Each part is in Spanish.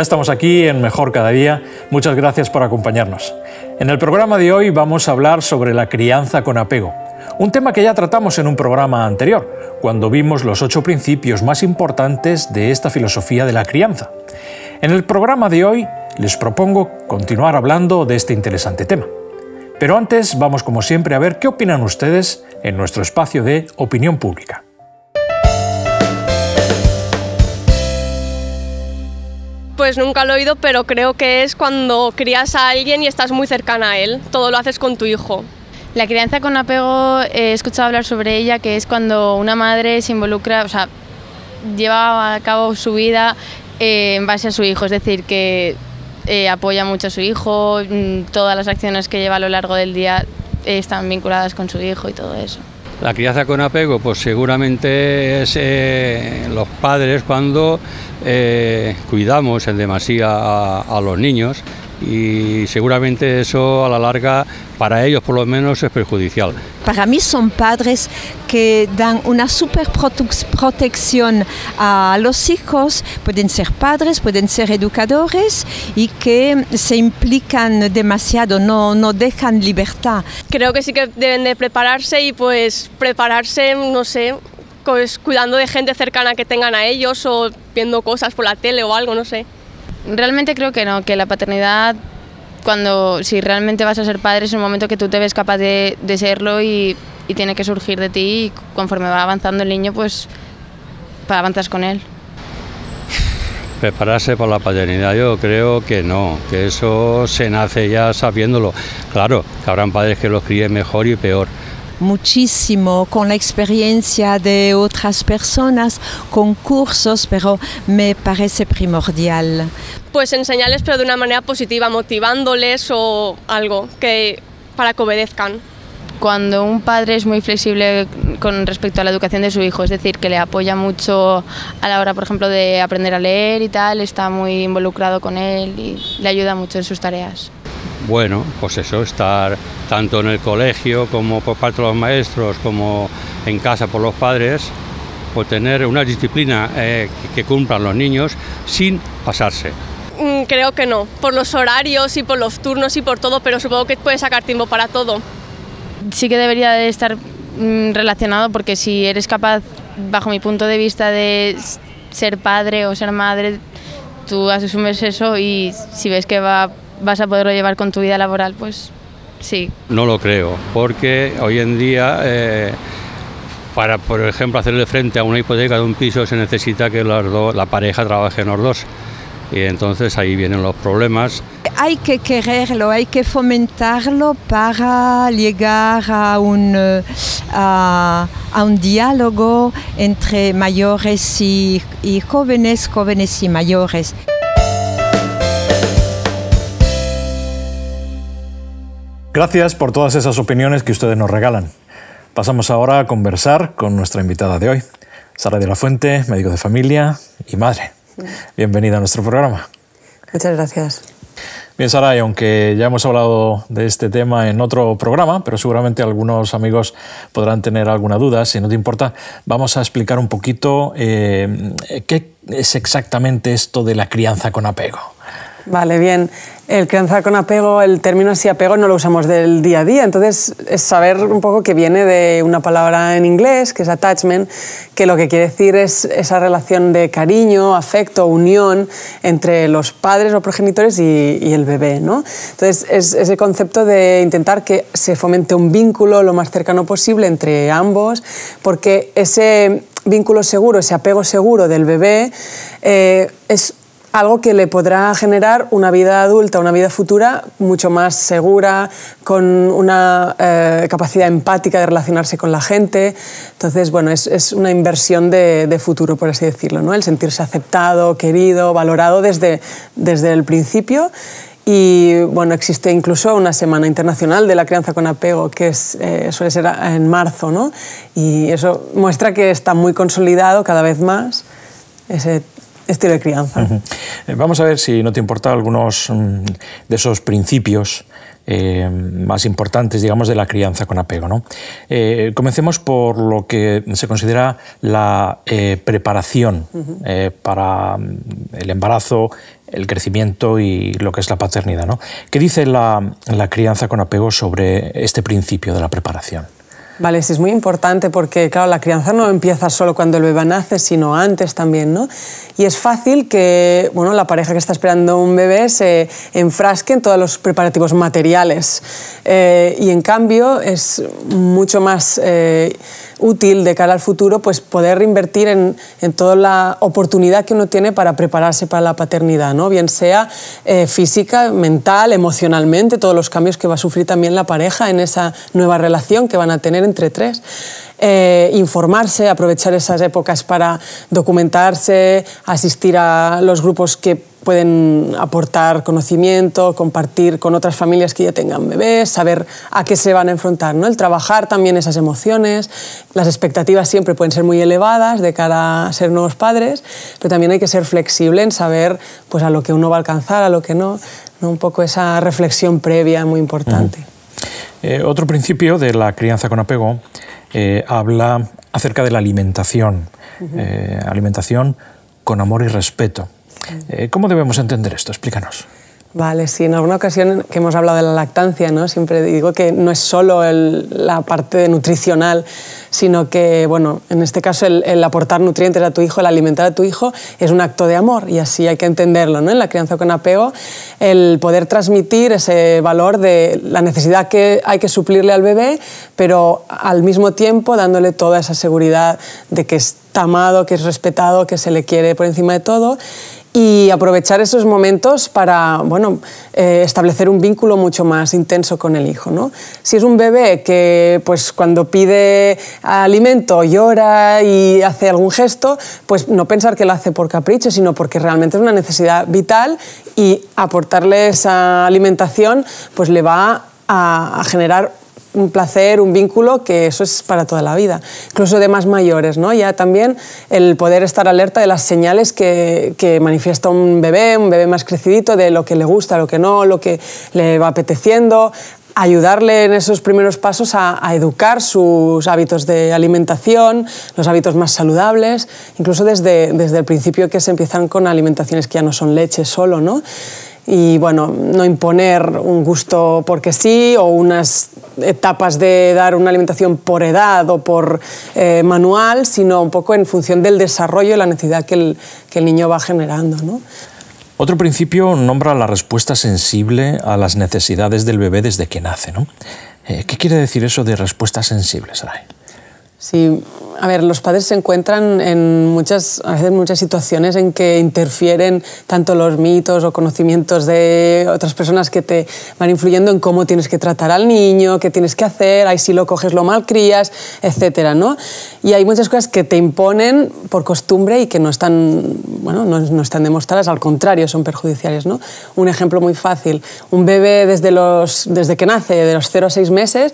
Ya estamos aquí en Mejor Cada Día. Muchas gracias por acompañarnos. En el programa de hoy vamos a hablar sobre la crianza con apego, un tema que ya tratamos en un programa anterior, cuando vimos los ocho principios más importantes de esta filosofía de la crianza. En el programa de hoy les propongo continuar hablando de este interesante tema. Pero antes vamos como siempre a ver qué opinan ustedes en nuestro espacio de opinión pública. Pues nunca lo he oído, pero creo que es cuando crías a alguien y estás muy cercana a él. Todo lo haces con tu hijo. La crianza con apego, eh, he escuchado hablar sobre ella, que es cuando una madre se involucra, o sea, lleva a cabo su vida eh, en base a su hijo, es decir, que eh, apoya mucho a su hijo, mm, todas las acciones que lleva a lo largo del día están vinculadas con su hijo y todo eso. La crianza con apego, pues seguramente es eh, los padres cuando eh, cuidamos en demasía a los niños, y seguramente eso a la larga para ellos por lo menos es perjudicial. Para mí son padres que dan una super protección a los hijos, pueden ser padres, pueden ser educadores y que se implican demasiado, no, no dejan libertad. Creo que sí que deben de prepararse y pues prepararse, no sé, pues, cuidando de gente cercana que tengan a ellos o viendo cosas por la tele o algo, no sé. Realmente creo que no, que la paternidad, cuando si realmente vas a ser padre, es un momento que tú te ves capaz de, serlo y, tiene que surgir de ti y conforme va avanzando el niño, pues avanzas con él. Prepararse para la paternidad, yo creo que no, que eso se nace ya sabiéndolo. Claro, que habrán padres que los críen mejor y peor muchísimo con la experiencia de otras personas, con cursos, pero me parece primordial. Pues enseñarles, pero de una manera positiva, motivándoles o algo que para que obedezcan cuando un padre es muy flexible con respecto a la educación de su hijo, es decir, que le apoya mucho a la hora, por ejemplo, de aprender a leer y tal, está muy involucrado con él y le ayuda mucho en sus tareas bueno, pues eso, estar tanto en el colegio como por parte de los maestros, como en casa por los padres, por pues tener una disciplina eh, que cumplan los niños sin pasarse. Mm, creo que no, por los horarios y por los turnos y por todo, pero supongo que puedes sacar tiempo para todo. Sí que debería de estar mm, relacionado porque si eres capaz, bajo mi punto de vista, de ser padre o ser madre, tú asumes eso y si ves que va vas a poderlo llevar con tu vida laboral, pues sí. No lo creo, porque hoy en día... Eh, para, por ejemplo, hacerle frente a una hipoteca de un piso se necesita que la pareja trabaje en los dos y entonces ahí vienen los problemas. Hay que quererlo, hay que fomentarlo para llegar a un, eh, a, un diálogo entre mayores y jóvenes, jóvenes y mayores. Gracias por todas esas opiniones que ustedes nos regalan. Pasamos ahora a conversar con nuestra invitada de hoy, Sara de la Fuente, médico de familia y madre. Bienvenida a nuestro programa. Muchas gracias. Bien, Sara, y aunque ya hemos hablado de este tema en otro programa, pero seguramente algunos amigos podrán tener alguna duda, si no te importa, vamos a explicar un poquito eh, qué es exactamente esto de la crianza con apego. Vale, bien. El crianza con apego, el término así apego no lo usamos del día a día, entonces es saber un poco que viene de una palabra en inglés, que es attachment, que lo que quiere decir es esa relación de cariño, afecto, unión entre los padres o progenitores y, el bebé. ¿no? Entonces es ese concepto de intentar que se fomente un vínculo lo más cercano posible entre ambos, porque ese vínculo seguro, ese apego seguro del bebé eh, es algo que le podrá generar una vida adulta, una vida futura mucho más segura, con una eh, capacidad empática de relacionarse con la gente. Entonces, bueno, es, una inversión de, futuro, por así decirlo, ¿no? El sentirse aceptado, querido, valorado desde, desde el principio. Y bueno, existe incluso una Semana Internacional de la Crianza con Apego, que eh, suele ser en marzo, ¿no? Y eso muestra que está muy consolidado cada vez más ese estilo de crianza. Eh, vamos a ver si no te importa algunos mm, de esos principios eh, más importantes, digamos, de la crianza con apego. ¿no? Eh, comencemos por lo que se considera la preparación para mm, el embarazo, el crecimiento y lo que es la paternidad. ¿no? ¿Qué dice la crianza con apego sobre este principio de la preparación? Vale, sí, es muy importante porque, claro, la crianza no empieza solo cuando el bebé nace, sino antes también, ¿no? Y es fácil que, bueno, la pareja que está esperando un bebé se enfrasque en todos los preparativos materiales. Eh, y en cambio, es mucho más eh, útil de cara al futuro, pues poder invertir en, en, toda la oportunidad que uno tiene para prepararse para la paternidad, ¿no? Bien sea eh, física, mental, emocionalmente, todos los cambios que va a sufrir también la pareja en esa nueva relación que van a tener entre tres. Eh, informarse, aprovechar esas épocas para documentarse, asistir a los grupos que pueden aportar conocimiento, compartir con otras familias que ya tengan bebés, saber a qué se van a enfrentar. ¿no? El trabajar también esas emociones, las expectativas siempre pueden ser muy elevadas de cara a ser nuevos padres, pero también hay que ser flexible en saber pues, a lo que uno va a alcanzar, a lo que no. Un poco esa reflexión previa muy importante. Eh, otro principio de la crianza con apego eh, habla acerca de la alimentación, eh, alimentación con amor y respeto. ¿Cómo debemos entender esto? Explícanos. Vale, sí, en alguna ocasión que hemos hablado de la lactancia, ¿no? Siempre digo que no es solo la parte nutricional, sino que, bueno, en este caso el, aportar nutrientes a tu hijo, el alimentar a tu hijo, es un acto de amor y así hay que entenderlo, ¿no? En la crianza con apego, el poder transmitir ese valor de la necesidad que hay que suplirle al bebé, pero al mismo tiempo dándole toda esa seguridad de que está amado, que es respetado, que se le quiere por encima de todo y aprovechar esos momentos para bueno, eh, establecer un vínculo mucho más intenso con el hijo. ¿no? Si es un bebé que pues, cuando pide alimento llora y hace algún gesto, pues no pensar que lo hace por capricho, sino porque realmente es una necesidad vital y aportarle esa alimentación pues, le va a, a generar un placer, un vínculo, que eso es para toda la vida. Incluso de más mayores, ¿no? Ya también el poder estar alerta de las señales que, manifiesta un bebé, un bebé más crecidito, de lo que le gusta, lo que no, lo que le va apeteciendo, ayudarle en esos primeros pasos a, educar sus hábitos de alimentación, los hábitos más saludables, incluso desde, desde el principio que se empiezan con alimentaciones que ya no son leche solo, ¿no? y bueno, no imponer un gusto porque sí o unas etapas de dar una alimentación por edad o por eh, manual, sino un poco en función del desarrollo y la necesidad que el, niño va generando. Otro principio nombra la respuesta sensible a las necesidades del bebé desde que nace. Eh, ¿Qué quiere decir eso de respuesta sensible, Saray? Sí, a ver, los padres se encuentran en muchas, a veces muchas situaciones en que interfieren tanto los mitos o conocimientos de otras personas que te van influyendo en cómo tienes que tratar al niño, qué tienes que hacer, ahí si lo coges lo malcrías, etcétera, ¿no? Y hay muchas cosas que te imponen por costumbre y que no están, bueno, no, están demostradas, al contrario, son perjudiciales, ¿no? Un ejemplo muy fácil, un bebé desde, los, desde que nace, de los 0 a 6 meses,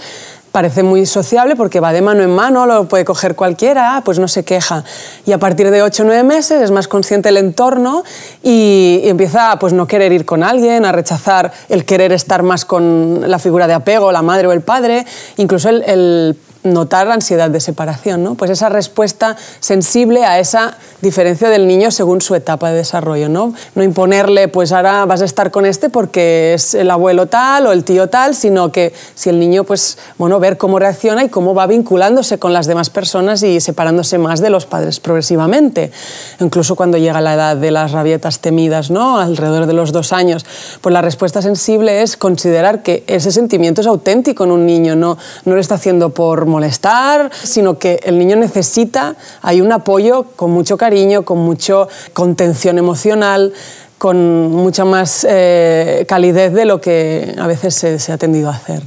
parece muy sociable porque va de mano en mano, lo puede coger cualquiera, pues no se queja. Y a partir de 8 o 9 meses es más consciente el entorno y, empieza a pues, no querer ir con alguien, a rechazar el querer estar más con la figura de apego, la madre o el padre, incluso el, el notar la ansiedad de separación, ¿no? Pues esa respuesta sensible a esa diferencia del niño según su etapa de desarrollo, ¿no? No imponerle, pues ahora vas a estar con este porque es el abuelo tal o el tío tal, sino que si el niño, pues, bueno, ver cómo reacciona y cómo va vinculándose con las demás personas y separándose más de los padres progresivamente. Incluso cuando llega la edad de las rabietas temidas, ¿no? Alrededor de los dos años. Pues la respuesta sensible es considerar que ese sentimiento es auténtico en un niño, no, no lo está haciendo por molestar, sino que el niño necesita, hay un apoyo con mucho cariño, con mucho contención emocional, con mucha más eh, calidez de lo que a veces se, ha tendido a hacer.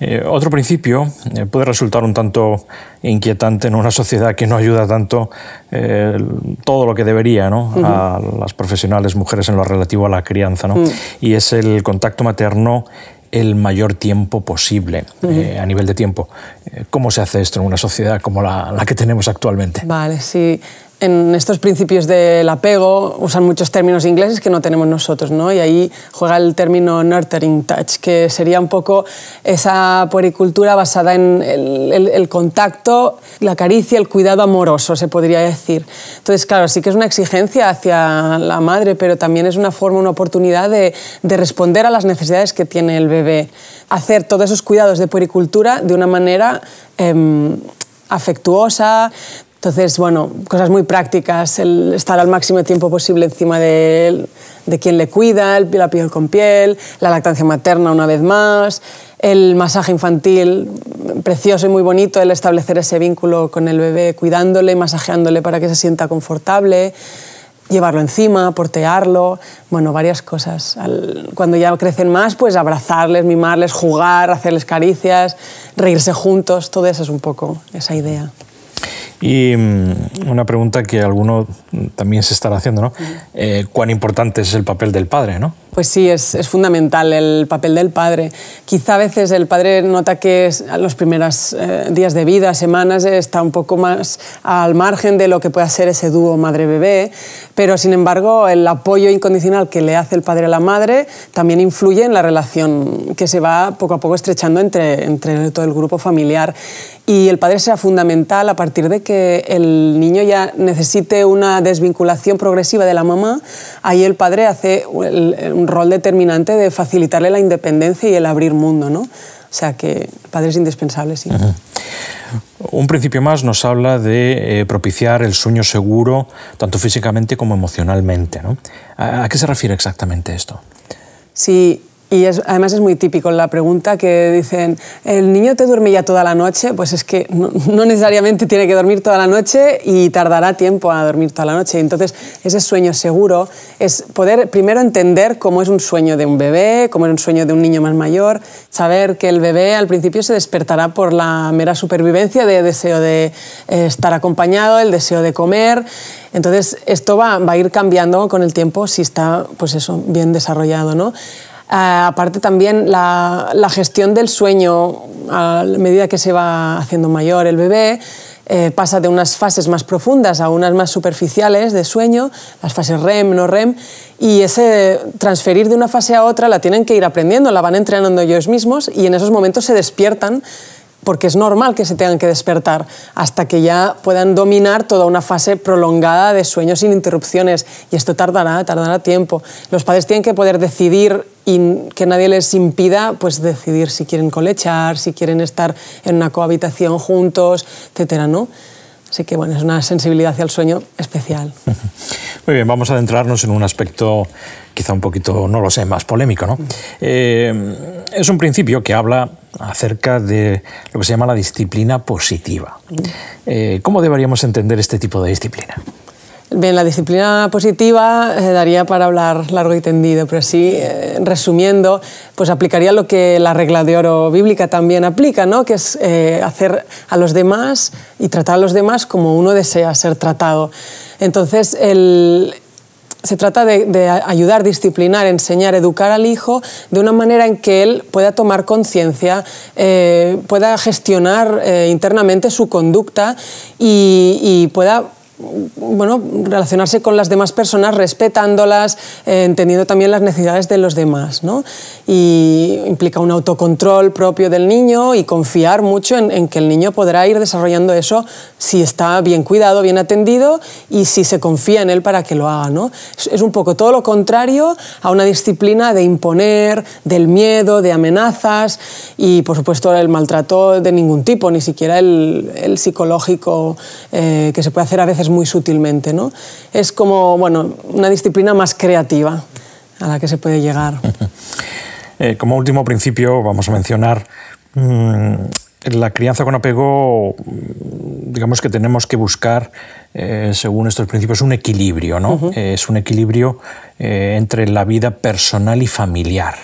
Eh, otro principio eh, puede resultar un tanto inquietante en una sociedad que no ayuda tanto todo lo que debería ¿no? a las profesionales mujeres en lo relativo a la crianza. ¿no? Mm. Y es el contacto materno el mayor tiempo posible eh, a nivel de tiempo. Eh, ¿Cómo se hace esto en una sociedad como la, la que tenemos actualmente? Vale, sí en estos principios del apego usan muchos términos ingleses que no tenemos nosotros, ¿no? Y ahí juega el término nurturing touch, que sería un poco esa puericultura basada en el, contacto, la caricia, el cuidado amoroso, se podría decir. Entonces, claro, sí que es una exigencia hacia la madre, pero también es una forma, una oportunidad de, responder a las necesidades que tiene el bebé. Hacer todos esos cuidados de puericultura de una manera... Em, afectuosa, entonces, bueno, cosas muy prácticas, el estar al máximo tiempo posible encima de, de quien le cuida, el, la piel con piel, la lactancia materna una vez más, el masaje infantil, precioso y muy bonito, el establecer ese vínculo con el bebé, cuidándole, masajeándole para que se sienta confortable, llevarlo encima, portearlo, bueno, varias cosas. cuando ya crecen más, pues abrazarles, mimarles, jugar, hacerles caricias, reírse juntos, todo eso es un poco esa idea. Y mm, una pregunta que alguno también se estará haciendo, ¿no? Eh, ¿Cuán importante es el papel del padre, ¿no? Pues sí, es, fundamental el papel del padre. Quizá a veces el padre nota que los primeros eh, días de vida, semanas, está un poco más al margen de lo que pueda ser ese dúo madre-bebé, pero sin embargo el apoyo incondicional que le hace el padre a la madre también influye en la relación que se va poco a poco estrechando entre, entre todo el grupo familiar. Y el padre será fundamental a partir de que el niño ya necesite una desvinculación progresiva de la mamá. Ahí el padre hace rol determinante de facilitarle la independencia y el abrir mundo, ¿no? O sea que padre es indispensable, sí. Un principio más nos habla de eh, propiciar el sueño seguro, tanto físicamente como emocionalmente. ¿A, qué se refiere exactamente esto? Sí, y además es muy típico la pregunta que dicen, ¿el niño te duerme ya toda la noche? Pues es que no, necesariamente tiene que dormir toda la noche y tardará tiempo a dormir toda la noche. Entonces, ese sueño seguro es poder primero entender cómo es un sueño de un bebé, cómo es un sueño de un niño más mayor, saber que el bebé al principio se despertará por la mera supervivencia de deseo de eh, estar acompañado, el deseo de comer. Entonces, esto va, va a ir cambiando con el tiempo si está pues eso, bien desarrollado. ¿no? Eh, aparte también la, gestión del sueño a medida que se va haciendo mayor el bebé. Eh, pasa de unas fases más profundas a unas más superficiales de sueño, las fases REM, no REM, y ese transferir de una fase a otra la tienen que ir aprendiendo, la van entrenando ellos mismos y en esos momentos se despiertan porque es normal que se tengan que despertar hasta que ya puedan dominar toda una fase prolongada de sueño sin interrupciones y esto tardará, tardará tiempo. Los padres tienen que poder decidir y que nadie les impida pues decidir si quieren colechar, si quieren estar en una cohabitación juntos, etcétera, ¿no? Así que bueno, es una sensibilidad hacia el sueño especial. Muy bien, vamos a adentrarnos en un aspecto quizá un poquito, no lo sé, más polémico. ¿no? Eh, es un principio que habla acerca de lo que se llama la disciplina positiva. Mm. Eh, ¿Cómo deberíamos entender este tipo de disciplina? Bien, la disciplina positiva eh, daría para hablar largo y tendido, pero así, eh, resumiendo, pues aplicaría lo que la regla de oro bíblica también aplica, ¿no? que es eh, hacer a los demás y tratar a los demás como uno desea ser tratado. Entonces, se trata de, ayudar, disciplinar, enseñar, educar al hijo de una manera en que él pueda tomar conciencia, pueda gestionar internamente su conducta y pueda bueno, relacionarse con las demás personas, respetándolas, eh, entendiendo también las necesidades de los demás. ¿no? Y implica un autocontrol propio del niño y confiar mucho en, que el niño podrá ir desarrollando eso si está bien cuidado, bien atendido y si se confía en él para que lo haga. ¿no? Es, un poco todo lo contrario a una disciplina de imponer, del miedo, de amenazas y, por supuesto, el maltrato de ningún tipo, ni siquiera el, psicológico eh, que se puede hacer a veces muy sutilmente, ¿no? Es como, bueno, una disciplina más creativa a la que se puede llegar. Eh, como último principio vamos a mencionar mm, la crianza con apego, mm, digamos que tenemos que buscar, eh, según estos principios, un equilibrio, ¿no? Eh, es un equilibrio entre la vida personal y familiar.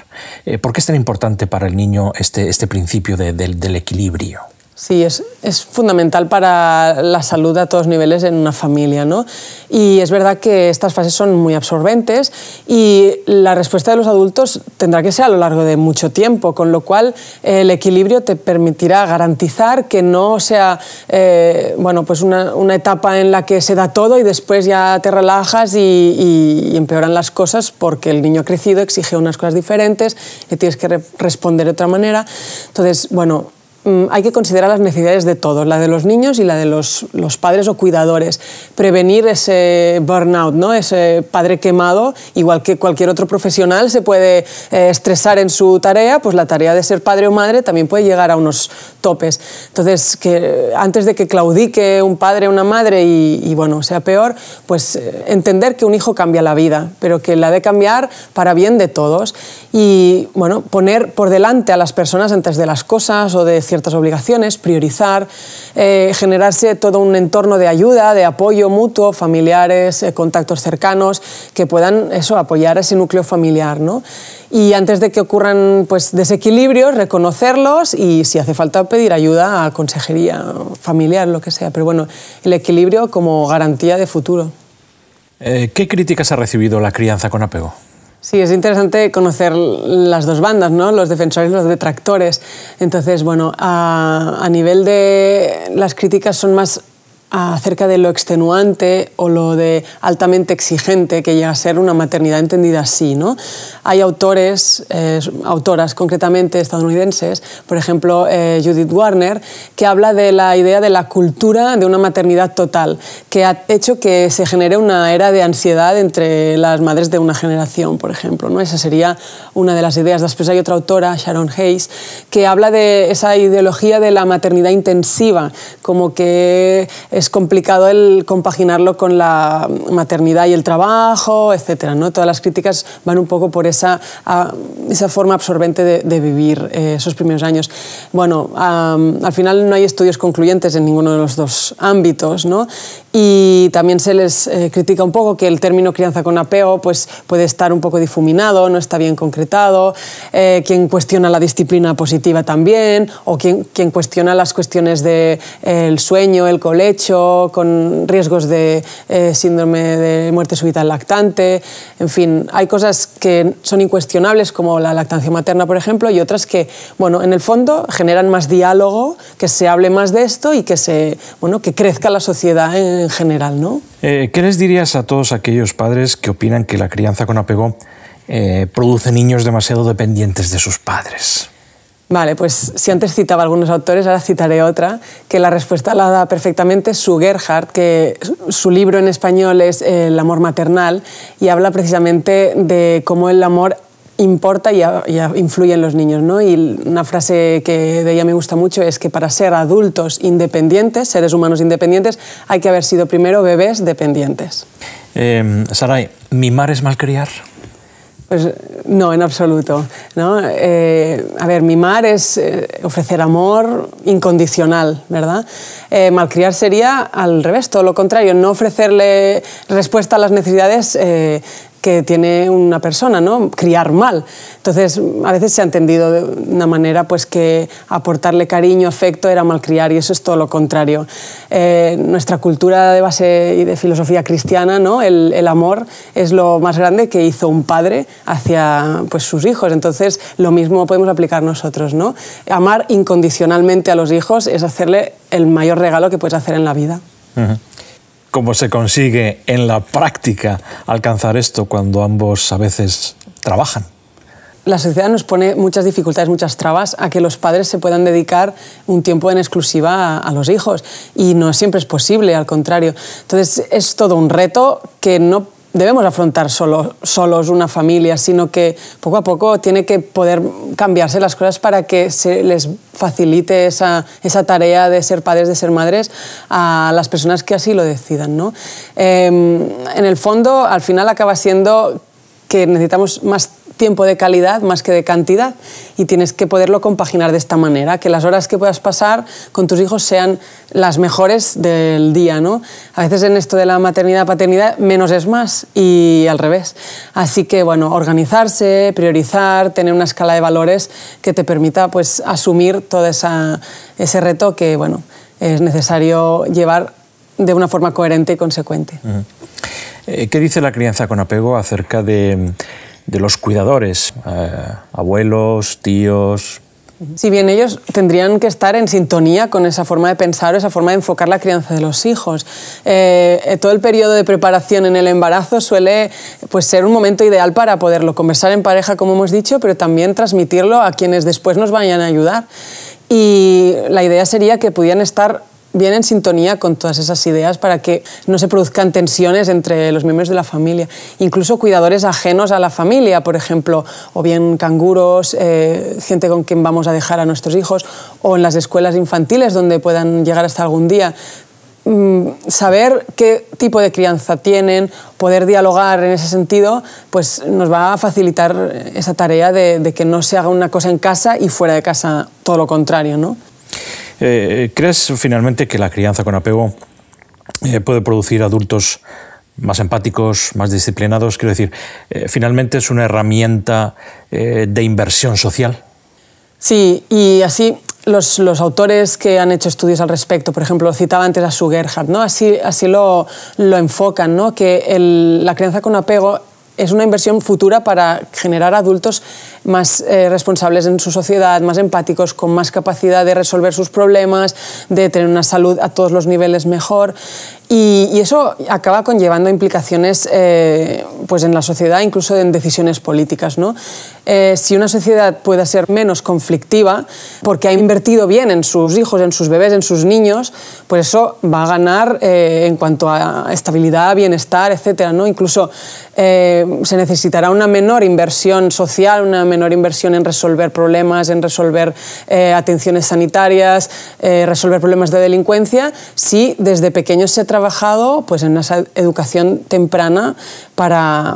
¿Por qué es tan importante para el niño este, este principio del equilibrio? Sí, es, es, fundamental para la salud a todos niveles en una familia. ¿no? Y es verdad que estas fases son muy absorbentes y la respuesta de los adultos tendrá que ser a lo largo de mucho tiempo, con lo cual el equilibrio te permitirá garantizar que no sea eh, bueno, pues una, una, etapa en la que se da todo y después ya te relajas y, empeoran las cosas porque el niño ha crecido, exige unas cosas diferentes, y tienes que responder de otra manera. Entonces, bueno, Mm, hay que considerar las necesidades de todos, la de los niños y la de los, padres o cuidadores. Prevenir ese burnout, ¿no? ese padre quemado, igual que cualquier otro profesional se puede eh, estresar en su tarea, pues la tarea de ser padre o madre también puede llegar a unos topes. Entonces, que antes de que claudique un padre o una madre y, y bueno, sea peor, pues eh, entender que un hijo cambia la vida, pero que la de cambiar para bien de todos. Y bueno, poner por delante a las personas antes de las cosas o de ciertas ciertas obligaciones, priorizar, eh, generarse todo un entorno de ayuda, de apoyo mutuo, familiares, eh, contactos cercanos, que puedan eso, apoyar ese núcleo familiar. Y antes de que ocurran pues, desequilibrios, reconocerlos y si hace falta pedir ayuda a consejería familiar, lo que sea. Pero bueno, el equilibrio como garantía de futuro. Eh, ¿Qué críticas ha recibido la crianza con apego? Sí, es interesante conocer las dos bandas, ¿no? los defensores y los detractores. Entonces, bueno, a nivel de las críticas son más acerca de lo extenuante o lo de altamente exigente que llega a ser una maternidad entendida así. ¿no? Hay autores, eh, autoras concretamente estadounidenses, por ejemplo eh, Judith Warner, que habla de la idea de la cultura de una maternidad total, que ha hecho que se genere una era de ansiedad entre las madres de una generación, por ejemplo. ¿no? Esa sería una de las ideas. Después hay otra autora, Sharon Hayes, que habla de esa ideología de la maternidad intensiva, como que es complicado el compaginarlo con la maternidad y el trabajo, etcétera. ¿no? Todas las críticas van un poco por esa, esa forma absorbente de, vivir eh, esos primeros años. Bueno, al final no hay estudios concluyentes en ninguno de los dos ámbitos, ¿no? y también se les eh, critica un poco que el término crianza con apeo pues, puede estar un poco difuminado, no está bien concretado, eh, quien cuestiona la disciplina positiva también, o quien, quien cuestiona las cuestiones del de, eh, sueño, el colecho, con riesgos de síndrome de muerte súbita lactante, en fin, hay cosas que son incuestionables como la lactancia materna, por ejemplo, y otras que, bueno, en el fondo generan más diálogo, que se hable más de esto y que, se, bueno, que crezca la sociedad en en general, ¿no? Eh, ¿Qué les dirías a todos aquellos padres que opinan que la crianza con apego eh, produce niños demasiado dependientes de sus padres? Vale, pues si antes citaba algunos autores, ahora citaré otra, que la respuesta la da perfectamente su Gerhardt, que su libro en español es El amor maternal y habla precisamente de cómo el amor importa y, influye en los niños. ¿no? Y una frase que de ella me gusta mucho es que para ser adultos independientes, seres humanos independientes, hay que haber sido primero bebés dependientes. Em, Saray, ¿mimar es malcriar? Pues no, en absoluto. ¿no? Eh, a ver, mimar es eh, ofrecer amor incondicional, ¿verdad? Eh, malcriar sería al revés, todo lo contrario, no ofrecerle respuesta a las necesidades que tiene una persona, ¿no? Criar mal. Entonces, a veces se ha entendido de una manera pues que aportarle cariño, afecto era malcriar y eso es todo lo contrario. Eh, nuestra cultura de base y de filosofía cristiana, ¿no? El, amor es lo más grande que hizo un padre hacia pues, sus hijos. Entonces, lo mismo podemos aplicar nosotros, ¿no? Amar incondicionalmente a los hijos es hacerle el mayor regalo que puedes hacer en la vida cómo se consigue en la práctica alcanzar esto cuando ambos a veces trabajan. La sociedad nos pone muchas dificultades, muchas trabas a que los padres se puedan dedicar un tiempo en exclusiva a, los hijos y no siempre es posible, al contrario. Entonces es todo un reto que no debemos afrontar solo, solos una familia, sino que poco a poco tiene que poder cambiarse las cosas para que se les facilite esa, esa tarea de ser padres, de ser madres a las personas que así lo decidan. ¿no? Em, en el fondo, al final acaba siendo que necesitamos más tiempo de calidad más que de cantidad y tienes que poderlo compaginar de esta manera, que las horas que puedas pasar con tus hijos sean las mejores del día, ¿no? A veces en esto de la maternidad, paternidad, menos es más y al revés. Así que, bueno, organizarse, priorizar, tener una escala de valores que te permita, pues, asumir todo ese reto que, bueno, es necesario llevar de una forma coherente y consecuente. Eh, ¿Qué dice la crianza con apego acerca de de los cuidadores, eh, abuelos, tíos. Si bien ellos tendrían que estar en sintonía con esa forma de pensar, esa forma de enfocar la crianza de los hijos. Eh, eh, todo el periodo de preparación en el embarazo suele pues, ser un momento ideal para poderlo conversar en pareja, como hemos dicho, pero también transmitirlo a quienes después nos vayan a ayudar. Y la idea sería que pudieran estar bien en sintonía con todas esas ideas para que no se produzcan tensiones entre los miembros de la familia. Incluso cuidadores ajenos a la familia, por ejemplo, o bien canguros, eh, gente con quien vamos a dejar a nuestros hijos, o en las escuelas infantiles donde puedan llegar hasta algún día mm, saber qué tipo de crianza tienen, poder dialogar en ese sentido, pues nos va a facilitar esa tarea de, de que no se haga una cosa en casa y fuera de casa todo lo contrario, ¿no? Eh, ¿Crees finalmente que la crianza con apego eh, puede producir adultos más empáticos, más disciplinados? Quiero decir, eh, finalmente es una herramienta de inversión social. Sí, y así los, autores que han hecho estudios al respecto, por ejemplo, citaba antes a Sue Gerhardt, ¿no? así, así lo, enfocan, ¿no? que la crianza con apego es una inversión futura para generar adultos más eh, responsables en su sociedad, más empáticos, con más capacidad de resolver sus problemas, de tener una salud a todos los niveles mejor. Y, eso acaba conllevando implicaciones eh, pues en la sociedad, incluso en decisiones políticas. ¿no? Eh, si una sociedad puede ser menos conflictiva porque ha invertido bien en sus hijos, en sus bebés, en sus niños, pues eso va a ganar eh, en cuanto a estabilidad, bienestar, etcétera. ¿no? Incluso eh, se necesitará una menor inversión social, una menor inversión en resolver problemas, en resolver atenciones sanitarias, resolver problemas de delincuencia, si desde pequeños se ha trabajado pues, en esa educación temprana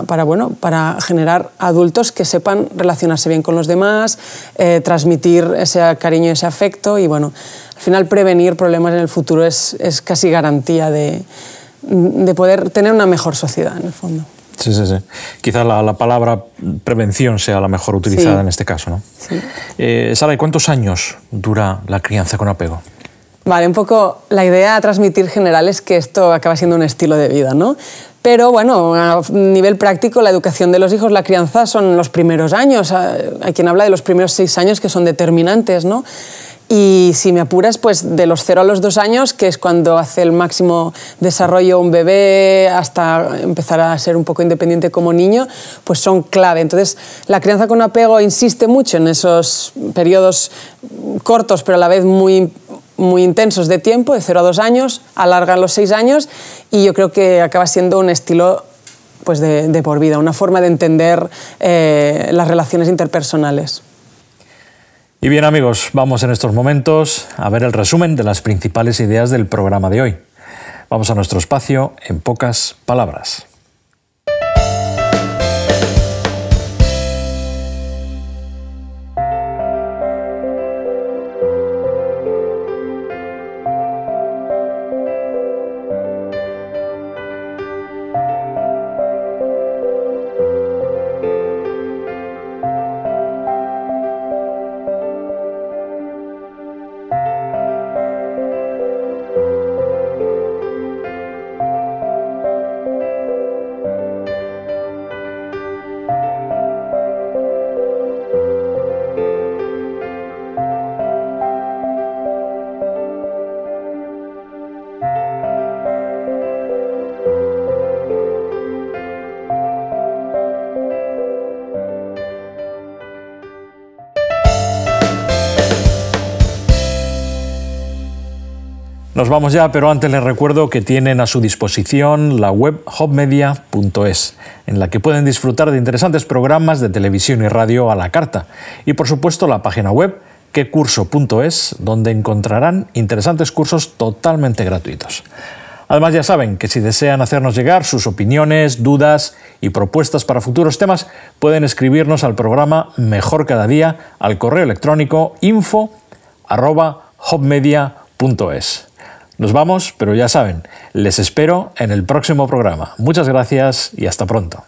para, bueno, para generar adultos que sepan relacionarse bien con los demás, eh, transmitir ese cariño ese afecto y bueno, al final prevenir problemas en el futuro es, casi garantía de, poder tener una mejor sociedad en el fondo. Sí, sí, sí. Quizás la, palabra prevención sea la mejor utilizada en este caso. ¿no? Sí. Eh, Sara, ¿y cuántos años dura la crianza con apego? Vale, un poco la idea a transmitir general es que esto acaba siendo un estilo de vida, ¿no? Pero bueno, a nivel práctico, la educación de los hijos, la crianza son los primeros años. Ah, hay quien habla de los primeros seis años que son determinantes, ¿no? Y si me apuras, pues de los cero a los dos años, que es cuando hace el máximo desarrollo un bebé hasta empezar a ser un poco independiente como niño, pues son clave. Entonces, la crianza con apego insiste mucho en esos periodos cortos, pero a la vez muy muy intensos de tiempo, de 0 a 2 años, alargan los 6 años y yo creo que acaba siendo un estilo pues de, por vida, una forma de entender eh, las relaciones interpersonales. Y bien amigos, vamos en estos momentos a ver el resumen de las principales ideas del programa de hoy. Vamos a nuestro espacio en pocas palabras. Nos vamos ya, pero antes les recuerdo que tienen a su disposición la web hopmedia.es, en la que pueden disfrutar de interesantes programas de televisión y radio a la carta. Y por supuesto la página web quecurso.es, donde encontrarán interesantes cursos totalmente gratuitos. Además ya saben que si desean hacernos llegar sus opiniones, dudas y propuestas para futuros temas, pueden escribirnos al programa Mejor Cada Día al correo electrónico info.hopmedia.es. Nos vamos, pero ya saben, les espero en el próximo programa. Muchas gracias y hasta pronto.